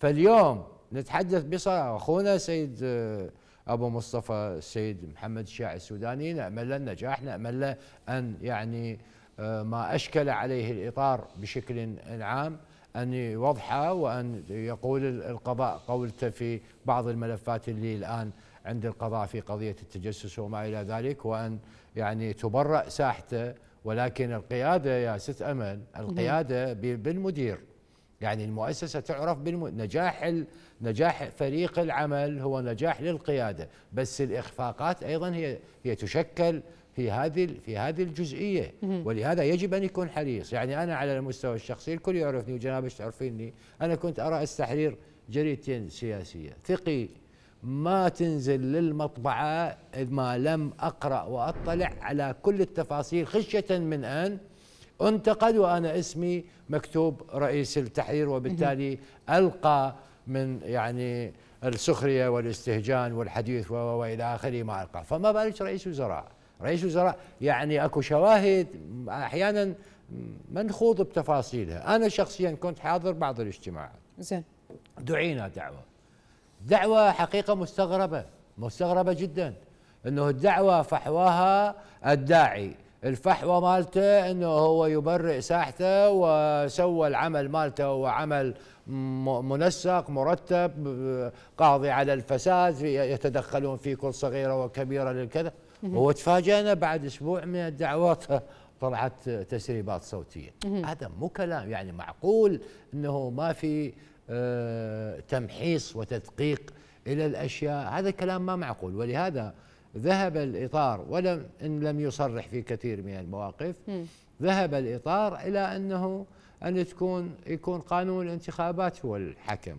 فاليوم نتحدث بصراحه اخونا السيد آه، ابو مصطفى السيد محمد الشاعر السوداني نامل له النجاح نامل له ان يعني آه، ما اشكل عليه الاطار بشكل عام ان يوضحه وان يقول القضاء قولته في بعض الملفات اللي الان عند القضاء في قضيه التجسس وما الى ذلك وان يعني تبرأ ساحته ولكن القياده يا ست امل نعم. القياده بالمدير يعني المؤسسة تعرف بنجاح بالم... نجاح فريق العمل هو نجاح للقيادة بس الإخفاقات أيضا هي هي تشكل في هذه في هذه الجزئية ولهذا يجب أن يكون حريص يعني أنا على المستوى الشخصي الكل يعرفني وجنابش تعرفيني أنا كنت أرى استحرير جريدتين سياسية ثقي ما تنزل للمطبعة ما لم أقرأ وأطلع على كل التفاصيل خشية من أن انتقد وأنا اسمي مكتوب رئيس التحرير وبالتالي ألقى من يعني السخرية والاستهجان والحديث وإلى آخره ما ألقى فما بالك رئيس وزراء رئيس وزراء يعني أكو شواهد أحيانا ما نخوض بتفاصيلها أنا شخصيا كنت حاضر بعض الاجتماعات زين دعينا دعوة دعوة حقيقة مستغربة مستغربة جدا أنه الدعوة فحواها الداعي الفحوى مالته انه هو يبرئ ساحته وسوى العمل مالته وعمل منسق مرتب قاضي على الفساد يتدخلون في كل صغيره وكبيره للكذا وتفاجئنا بعد اسبوع من الدعوات طلعت تسريبات صوتيه هذا مو كلام يعني معقول انه ما في آه، تمحيص وتدقيق الى الاشياء هذا كلام ما معقول ولهذا ذهب الإطار ولم إن لم يصرح في كثير من المواقف م. ذهب الإطار إلى أنه أن تكون يكون قانون الانتخابات هو الحكم